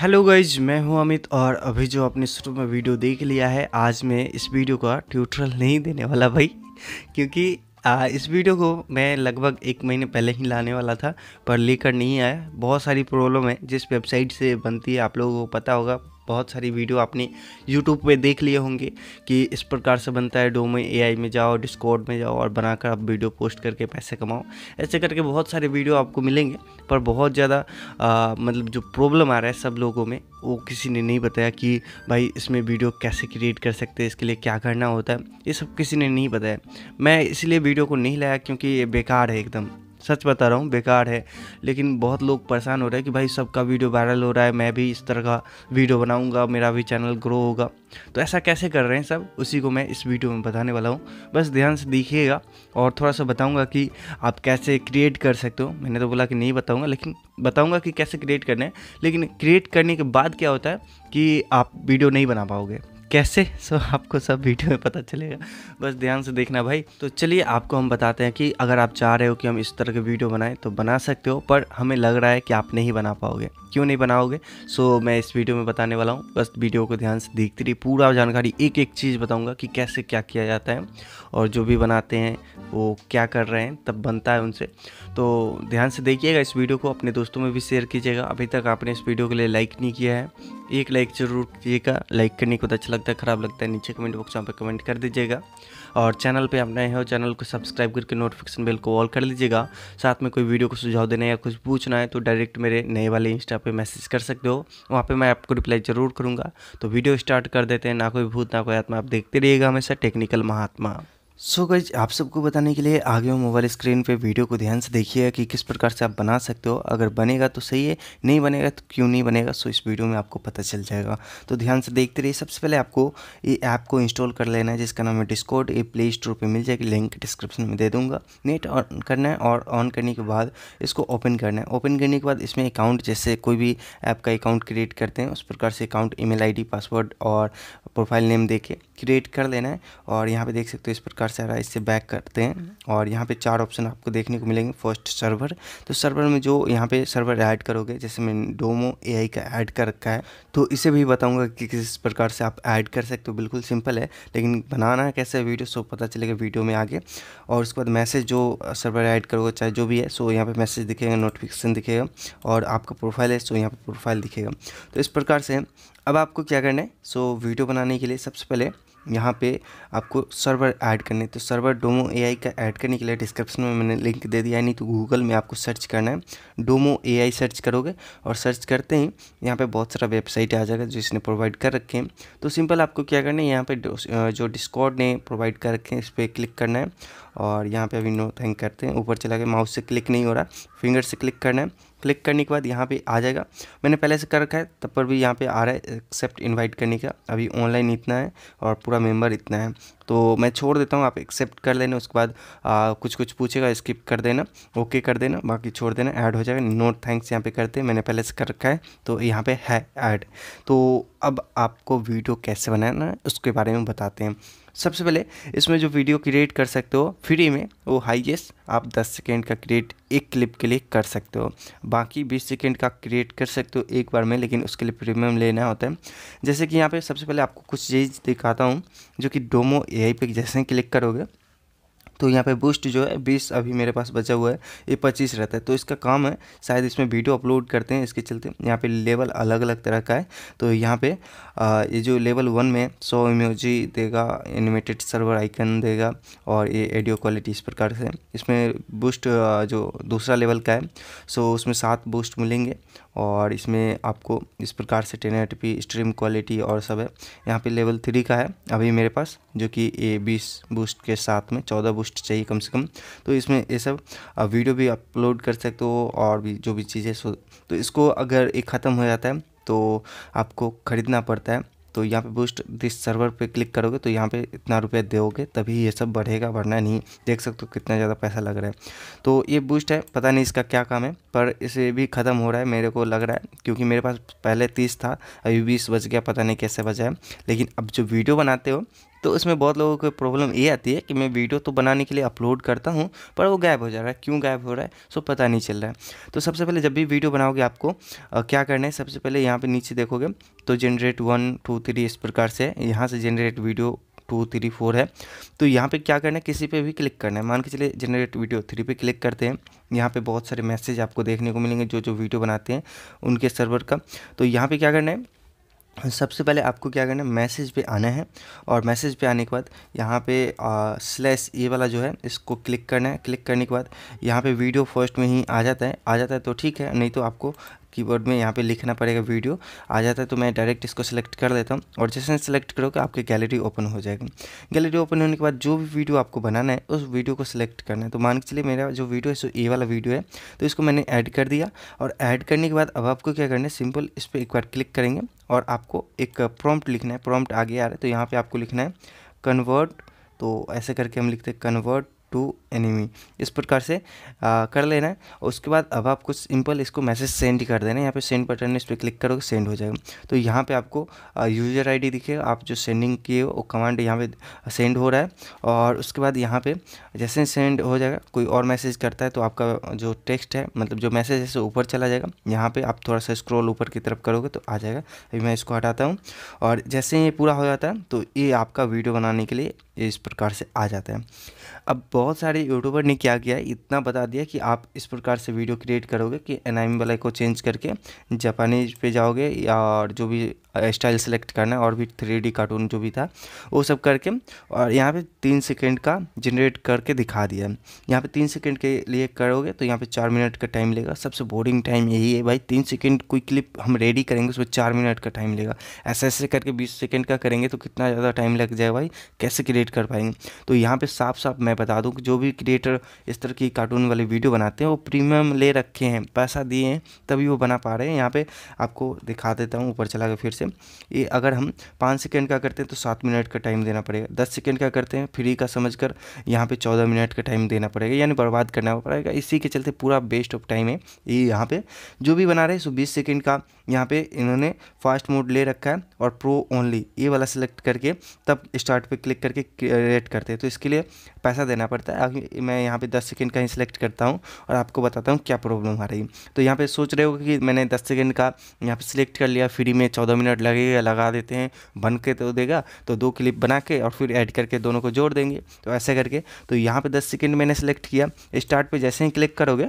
Hello guys मैं हूं अमित और अभी जो आपने शुरू में वीडियो देख लिया है आज मैं इस वीडियो का ट्यूटोरियल नहीं देने वाला भाई क्योंकि आ, इस वीडियो को मैं लगभग एक महीने पहले ही लाने वाला था पर लेकर नहीं आया बहुत सारी प्रॉब्लम है जिस वेबसाइट से बनती है आप लोगों को पता होगा बहुत सारी वीडियो आपने यूट्यूब पे देख लिए होंगे कि इस प्रकार से बनता है डोमे ए ए में जाओ डिस्कॉर्ड में जाओ और बनाकर आप वीडियो पोस्ट करके पैसे कमाओ ऐसे करके बहुत सारे वीडियो आपको मिलेंगे पर बहुत ज़्यादा मतलब जो प्रॉब्लम आ रहा है सब लोगों में वो किसी ने नहीं बताया कि भाई इसमें वीडियो कैसे क्रिएट कर सकते हैं इसके लिए क्या करना होता है ये सब किसी ने नहीं बताया मैं इसलिए वीडियो को नहीं लाया क्योंकि ये बेकार है एकदम सच बता रहा हूँ बेकार है लेकिन बहुत लोग परेशान हो रहे हैं कि भाई सबका वीडियो वायरल हो रहा है मैं भी इस तरह का वीडियो बनाऊँगा मेरा भी चैनल ग्रो होगा तो ऐसा कैसे कर रहे हैं सब उसी को मैं इस वीडियो में बताने वाला हूँ बस ध्यान से देखिएगा और थोड़ा सा बताऊँगा कि आप कैसे क्रिएट कर सकते हो मैंने तो बोला कि नहीं बताऊँगा लेकिन बताऊँगा कि कैसे क्रिएट करना है लेकिन क्रिएट करने के बाद क्या होता है कि आप वीडियो नहीं बना पाओगे कैसे सो आपको सब वीडियो में पता चलेगा बस ध्यान से देखना भाई तो चलिए आपको हम बताते हैं कि अगर आप चाह रहे हो कि हम इस तरह के वीडियो बनाएं तो बना सकते हो पर हमें लग रहा है कि आप नहीं बना पाओगे क्यों नहीं बनाओगे सो मैं इस वीडियो में बताने वाला हूँ बस वीडियो को ध्यान से देखते रहिए पूरा जानकारी एक एक चीज़ बताऊँगा कि कैसे क्या किया जाता है और जो भी बनाते हैं वो क्या कर रहे हैं तब बनता है उनसे तो ध्यान से देखिएगा इस वीडियो को अपने दोस्तों में भी शेयर कीजिएगा अभी तक आपने इस वीडियो के लिए लाइक नहीं किया है एक लाइक जरूर कीजिएगा लाइक करने को तो अच्छा लगता है ख़राब लगता है नीचे कमेंट बॉक्स वहाँ पर कमेंट कर दीजिएगा और चैनल पे आप नए हो चैनल को सब्सक्राइब करके नोटिफिकेशन बेल को ऑल कर लीजिएगा साथ में कोई वीडियो को सुझाव देना है या कुछ पूछना है तो डायरेक्ट मेरे नए वाले इंस्टा पे मैसेज कर सकते हो वहाँ पे मैं आपको रिप्लाई ज़रूर करूँगा तो वीडियो स्टार्ट कर देते हैं ना कोई भूत ना कोई आत्मा आप देखते रहिएगा हमेशा टेक्निकल महात्मा सो so गई आप सबको बताने के लिए आगे हुए मोबाइल स्क्रीन पे वीडियो को ध्यान से देखिएगा कि किस प्रकार से आप बना सकते हो अगर बनेगा तो सही है नहीं बनेगा तो क्यों नहीं बनेगा सो इस वीडियो में आपको पता चल जाएगा तो ध्यान से देखते रहिए सबसे पहले आपको ये ऐप को इंस्टॉल कर लेना है जिसका नाम है डिस्कॉड ये प्ले स्टोर पर मिल जाएगी लिंक डिस्क्रिप्शन में दे दूँगा नेट ऑन करना है और ऑन करने के बाद इसको ओपन करना है ओपन करने के बाद इसमें अकाउंट जैसे कोई भी ऐप का अकाउंट क्रिएट करते हैं उस प्रकार से अकाउंट ई मेल पासवर्ड और प्रोफाइल नेम दे क्रिएट कर लेना है और यहाँ पे देख सकते हो इस प्रकार से आ रहा है इससे बैक करते हैं हम्म। और यहाँ पे चार ऑप्शन आपको देखने को मिलेंगे फर्स्ट सर्वर तो सर्वर में जो यहाँ पे सर्वर ऐड करोगे जैसे मैंने डोमो एआई का ऐड कर रखा है तो इसे भी बताऊँगा कि किस प्रकार से आप ऐड कर सकते हो बिल्कुल सिंपल है लेकिन बनाना है कैसे वीडियो सो पता चलेगा वीडियो में आगे और उसके बाद मैसेज जो सर्वर ऐड करोगे चाहे जो भी है सो यहाँ पर मैसेज दिखेगा नोटिफिकेशन दिखेगा और आपका प्रोफाइल है सो यहाँ पर प्रोफाइल दिखेगा तो इस प्रकार से अब आपको क्या करना है सो वीडियो बनाने के लिए सबसे पहले यहाँ पे आपको सर्वर ऐड करने तो सर्वर डोमो एआई का ऐड करने के लिए डिस्क्रिप्शन में मैंने लिंक दे दिया है नहीं तो गूगल में आपको सर्च करना है डोमो एआई सर्च करोगे और सर्च करते ही यहाँ पे बहुत सारा वेबसाइट आ जाएगा जो इसने प्रोवाइड कर रखे हैं तो सिंपल आपको क्या करना है यहाँ पर जो डिस्कॉर्ड ने प्रोवाइड कर रखे हैं इस पर क्लिक करना है और यहाँ पर अभी नो थैंक करते हैं ऊपर चला गया माउस से क्लिक नहीं हो रहा फिंगर से क्लिक करना है क्लिक करने के बाद यहाँ पे आ जाएगा मैंने पहले से कर रखा है तब पर भी यहाँ पे आ रहा है एक्सेप्ट इनवाइट करने का अभी ऑनलाइन इतना है और पूरा मेंबर इतना है तो मैं छोड़ देता हूँ आप एक्सेप्ट कर लेना उसके बाद आ, कुछ कुछ पूछेगा स्किप कर देना ओके कर देना बाकी छोड़ देना ऐड हो जाएगा नोट थैंक्स यहाँ पे करते हैं मैंने पहले से कर रखा है तो यहाँ पर है ऐड तो अब आपको वीडियो कैसे बनाना है उसके बारे में बताते हैं सबसे पहले इसमें जो वीडियो क्रिएट कर सकते हो फ्री में वो हाईएस्ट आप 10 सेकेंड का क्रिएट एक क्लिप के लिए कर सकते हो बाकी 20 सेकेंड का क्रिएट कर सकते हो एक बार में लेकिन उसके लिए प्रीमियम लेना होता है जैसे कि यहाँ पे सबसे पहले आपको कुछ चीज़ दिखाता हूँ जो कि डोमो ए पे जैसे क्लिक करोगे तो यहाँ पे बूस्ट जो है बीस अभी मेरे पास बचा हुआ है ये पच्चीस रहता है तो इसका काम है शायद इसमें वीडियो अपलोड करते हैं इसके चलते यहाँ पे लेवल अलग अलग तरह का है तो यहाँ पे आ, ये जो लेवल वन में सौ इमोजी देगा एनिमेटेड सर्वर आइकन देगा और ये एडियो क्वालिटी इस प्रकार से इसमें बूस्ट जो दूसरा लेवल का है सो उसमें सात बूस्ट मिलेंगे और इसमें आपको इस प्रकार से टेन स्ट्रीम क्वालिटी और सब है यहाँ पे लेवल थ्री का है अभी मेरे पास जो कि ए बीस बूस्ट के साथ में चौदह बूस्ट चाहिए कम से कम तो इसमें ये सब वीडियो भी अपलोड कर सकते हो और भी जो भी चीज़ें तो इसको अगर एक ख़त्म हो जाता है तो आपको ख़रीदना पड़ता है तो यहाँ पे बूस्ट दिस सर्वर पे क्लिक करोगे तो यहाँ पे इतना रुपया दोगे तभी ये सब बढ़ेगा वरना नहीं देख सकते हो कितना ज़्यादा पैसा लग रहा है तो ये बूस्ट है पता नहीं इसका क्या काम है पर इसे भी ख़त्म हो रहा है मेरे को लग रहा है क्योंकि मेरे पास पहले तीस था अभी बीस बच गया पता नहीं कैसे बचा है लेकिन अब जो वीडियो बनाते हो तो इसमें बहुत लोगों को प्रॉब्लम ये आती है कि मैं वीडियो तो बनाने के लिए अपलोड करता हूँ पर वो गायब हो जा रहा है क्यों गायब हो रहा है सो पता नहीं चल रहा है तो सबसे पहले जब भी वीडियो बनाओगे आपको आ, क्या करना है सबसे पहले यहाँ पर नीचे देखोगे तो जनरेट वन टू थ्री इस प्रकार से यहाँ से generate video two three four है तो यहाँ पे क्या करना है किसी पे भी क्लिक करना है मान के चलिए जनरेट वीडियो थ्री पे क्लिक करते हैं यहाँ पे बहुत सारे मैसेज आपको देखने को मिलेंगे जो जो वीडियो बनाते हैं उनके सर्वर का तो यहाँ पे क्या करना है सबसे पहले आपको क्या करना है मैसेज पे आना है और मैसेज पे आने के बाद यहाँ पे स्लैश ये वाला जो है इसको क्लिक करना है क्लिक करने के बाद यहाँ पे वीडियो फर्स्ट में ही आ जाता है आ जाता है तो ठीक है नहीं तो आपको कीबोर्ड में यहाँ पे लिखना पड़ेगा वीडियो आ जाता है तो मैं डायरेक्ट इसको सेलेक्ट कर लेता हूँ और जैसे सेलेक्ट करोगे आपकी गैलरी ओपन हो जाएगी गैलरी ओपन होने के बाद जो भी वीडियो आपको बनाना है उस वीडियो को सिलेक्ट करना है तो मान के चलिए मेरा जो वीडियो है सो ए वाला वीडियो है तो इसको मैंने ऐड कर दिया और ऐड करने के बाद अब आपको क्या करना है सिंपल इस पर एक बार क्लिक करेंगे और आपको एक प्रॉम्प्ट लिखना है प्रॉम्प्ट आगे आ रहा है तो यहाँ पर आपको लिखना है कन्वर्ट तो ऐसे करके हम लिखते हैं कन्वर्ट टू एनिमी इस प्रकार से आ, कर लेना है उसके बाद अब आप कुछ सिंपल इसको मैसेज सेंड कर देना है यहाँ पे सेंड बटन इस पर क्लिक करोगे सेंड हो जाएगा तो यहाँ पे आपको यूजर आईडी दिखेगा आप जो सेंडिंग किए वो कमांड यहाँ पे सेंड हो रहा है और उसके बाद यहाँ पे जैसे सेंड हो जाएगा कोई और मैसेज करता है तो आपका जो टेक्स्ट है मतलब जो मैसेज है सो ऊपर चला जाएगा यहाँ पर आप थोड़ा सा स्क्रोल ऊपर की तरफ करोगे तो आ जाएगा अभी मैं इसको हटाता हूँ और जैसे ये पूरा हो जाता है तो ये आपका वीडियो बनाने के लिए ये इस प्रकार से आ जाता है अब बहुत सारे यूट्यूबर ने क्या किया इतना बता दिया कि आप इस प्रकार से वीडियो क्रिएट करोगे कि एनामी e वाले को चेंज करके जापानीज पे जाओगे और जो भी स्टाइल सेलेक्ट करना है और भी थ्री कार्टून जो भी था वो सब करके और यहाँ पे तीन सेकेंड का जनरेट करके दिखा दिया यहाँ पे तीन सेकेंड के लिए करोगे तो यहाँ पे चार मिनट का टाइम लेगा सबसे बोरिंग टाइम यही है भाई तीन सेकेंड कोई क्लिप हम रेडी करेंगे उसमें चार मिनट का टाइम लेगा ऐसे ऐसे करके बीस सेकेंड का करेंगे तो कितना ज़्यादा टाइम लग जाए भाई कैसे क्रिएट कर पाएंगे तो यहाँ पर साफ साफ मैं बता दूँ कि जो भी क्रिएटर इस तरह की कार्टून वाले वीडियो बनाते हैं वो प्रीमियम ले रखे हैं पैसा दिए हैं तभी वो बना पा रहे हैं यहाँ पर आपको दिखा देता हूँ ऊपर चला के फिर से ये अगर हम पाँच सेकेंड का करते हैं तो सात मिनट का टाइम देना पड़ेगा दस सेकेंड का करते हैं फ्री का समझ कर यहाँ पर चौदह मिनट का टाइम देना पड़ेगा यानी बर्बाद करना पड़ेगा इसी के चलते पूरा वेस्ट ऑफ टाइम है ये यहाँ पर जो भी बना रहे हैं सो बीस सेकेंड का यहाँ पर इन्होंने फास्ट मोड ले रखा है और प्रो ओनली ये वाला सेलेक्ट करके तब स्टार्ट पर क्लिक करके क्रिएट करते हैं तो इसके लिए पैसा देना पड़ता है अभी मैं यहाँ पे 10 सेकंड का ही सिलेक्ट करता हूँ और आपको बताता हूँ क्या प्रॉब्लम आ रही है तो यहाँ पे सोच रहे हो कि मैंने 10 सेकंड का यहाँ पे सिलेक्ट कर लिया फ्री में 14 मिनट लगेगा लगा देते हैं बन के तो देगा तो दो क्लिप बना के और फिर एड करके दोनों को जोड़ देंगे तो ऐसे करके तो यहाँ पर दस सेकेंड मैंने सेलेक्ट किया स्टार्ट पर जैसे ही क्लिक करोगे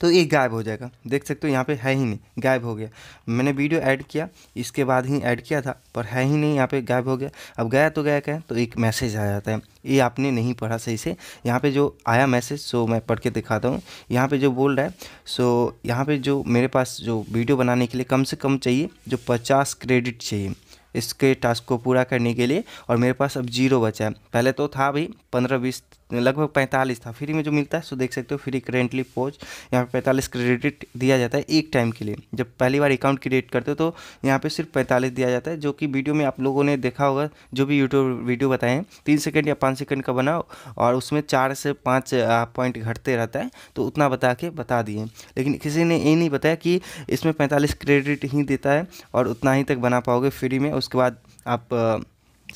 तो ये गायब हो जाएगा देख सकते हो यहाँ पे है ही नहीं गायब हो गया मैंने वीडियो ऐड किया इसके बाद ही ऐड किया था पर है ही नहीं यहाँ पे गायब हो गया अब गया तो गया क्या तो एक मैसेज आ जाता है ये आपने नहीं पढ़ा सही से यहाँ पे जो आया मैसेज सो मैं पढ़ के दिखाता हूँ यहाँ पे जो बोल रहा है सो यहाँ पे जो मेरे पास जो वीडियो बनाने के लिए कम से कम चाहिए जो पचास क्रेडिट चाहिए इसके टास्क को पूरा करने के लिए और मेरे पास अब जीरो बचा है पहले तो था भाई पंद्रह बीस लगभग पैंतालीस था फ्री में जो मिलता है सो देख सकते हो फ्री करेंटली पोज यहाँ पे पैंतालीस क्रेडिट दिया जाता है एक टाइम के लिए जब पहली बार अकाउंट क्रिएट करते हो तो यहाँ पे सिर्फ पैंतालीस दिया जाता है जो कि वीडियो में आप लोगों ने देखा होगा जो भी यूट्यूब वीडियो बताए हैं तीन सेकेंड या पाँच सेकेंड का बनाओ और उसमें चार से पाँच पॉइंट घटते रहता है तो उतना बता के बता दिए लेकिन किसी ने ये नहीं बताया कि इसमें पैंतालीस क्रेडिट ही देता है और उतना ही तक बना पाओगे फ्री में उसके बाद आप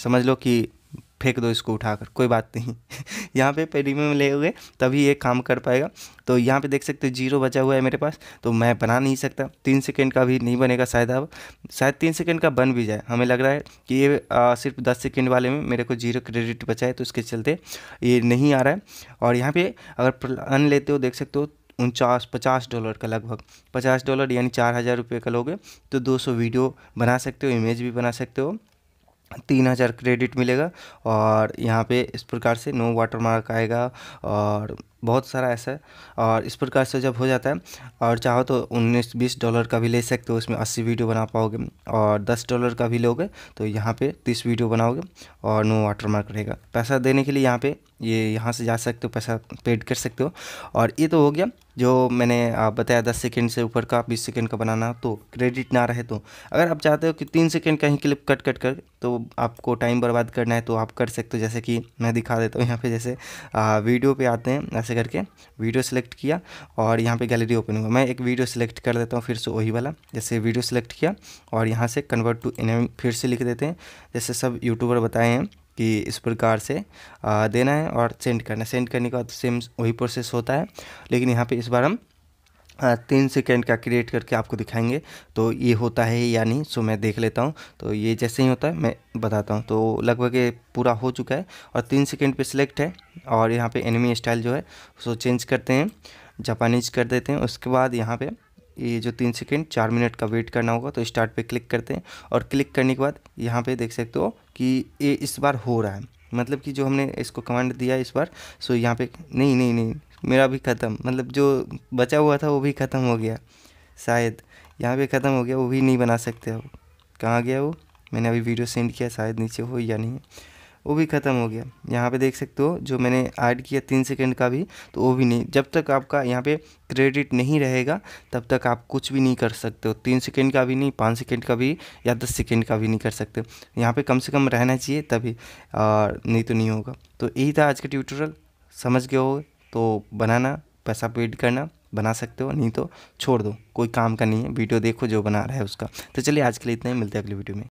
समझ लो कि फेंक दो इसको उठाकर कोई बात नहीं यहाँ पे प्रीमियम ले हुए तभी ये काम कर पाएगा तो यहाँ पे देख सकते हो जीरो बचा हुआ है मेरे पास तो मैं बना नहीं सकता तीन सेकेंड का भी नहीं बनेगा शायद अब शायद तीन सेकेंड का बन भी जाए हमें लग रहा है कि ये आ, सिर्फ दस सेकेंड वाले में मेरे को जीरो क्रेडिट बचा है तो उसके चलते ये नहीं आ रहा है और यहाँ पर अगर अन लेते हो देख सकते हो उनचास पचास डॉलर का लगभग पचास डॉलर यानी चार हज़ार रुपये का लोगे तो दो सौ वीडियो बना सकते हो इमेज भी बना सकते हो तीन हज़ार क्रेडिट मिलेगा और यहाँ पे इस प्रकार से नो वाटर मार्क आएगा और बहुत सारा ऐसा है और इस प्रकार से जब हो जाता है और चाहो तो उन्नीस बीस डॉलर का भी ले सकते हो उसमें अस्सी वीडियो बना पाओगे और दस डॉलर का भी लोगे तो यहाँ पे तीस वीडियो बनाओगे और नो वाटर मार्क रहेगा पैसा देने के लिए यहाँ पे ये यह यहाँ से जा सकते हो पैसा पेड कर सकते हो और ये तो हो गया जो मैंने बताया दस सेकेंड से ऊपर का बीस सेकेंड का बनाना तो क्रेडिट ना रहे तो अगर आप चाहते हो कि तीन सेकेंड का ही क्लिप कट कट कर तो आपको टाइम बर्बाद करना है तो आप कर सकते हो जैसे कि मैं दिखा देता हूँ यहाँ पे जैसे वीडियो पे आते हैं ऐसे करके वीडियो सेलेक्ट किया और यहाँ पे गैलरी ओपन हुआ मैं एक वीडियो सेलेक्ट कर देता हूँ फिर से वही वाला जैसे वीडियो सेलेक्ट किया और यहाँ से कन्वर्ट टू इन फिर से लिख देते हैं जैसे सब यूट्यूबर बताए हैं कि इस प्रकार से देना है और सेंड करना है सेंड करने के बाद सेम वही प्रोसेस होता है लेकिन यहाँ पर इस बार हम तीन सेकेंड का क्रिएट करके आपको दिखाएंगे तो ये होता है या नहीं सो मैं देख लेता हूँ तो ये जैसे ही होता है मैं बताता हूँ तो लगभग ये पूरा हो चुका है और तीन सेकेंड पे सिलेक्ट है और यहाँ पे एनिमी स्टाइल जो है सो चेंज करते हैं जापानीज कर देते हैं उसके बाद यहाँ पे ये जो तीन सेकेंड चार मिनट का वेट करना होगा तो स्टार्ट पर क्लिक करते हैं और क्लिक करने के बाद यहाँ पर देख सकते हो कि ये इस बार हो रहा है मतलब कि जो हमने इसको कमांड दिया इस बार सो यहाँ पे नहीं नहीं नहीं मेरा भी ख़त्म मतलब जो बचा हुआ था वो भी ख़त्म हो गया शायद यहाँ पे ख़त्म हो गया वो भी नहीं बना सकते अब कहाँ गया वो मैंने अभी वीडियो सेंड किया शायद नीचे हो या नहीं वो भी ख़त्म हो गया यहाँ पे देख सकते हो जो मैंने ऐड किया तीन सेकंड का भी तो वो भी नहीं जब तक आपका यहाँ पे क्रेडिट नहीं रहेगा तब तक आप कुछ भी नहीं कर सकते हो तीन सेकंड का भी नहीं पाँच सेकंड का भी या दस सेकंड का भी नहीं कर सकते यहाँ पे कम से कम रहना चाहिए तभी और नहीं तो नहीं होगा तो यही था आज का ट्यूटोरियल समझ गए होगा तो बनाना पैसा पेड करना बना सकते हो नहीं तो छोड़ दो कोई काम का नहीं है वीडियो देखो जो बना रहा है उसका तो चलिए आज के लिए इतना ही मिलते हैं अगली वीडियो में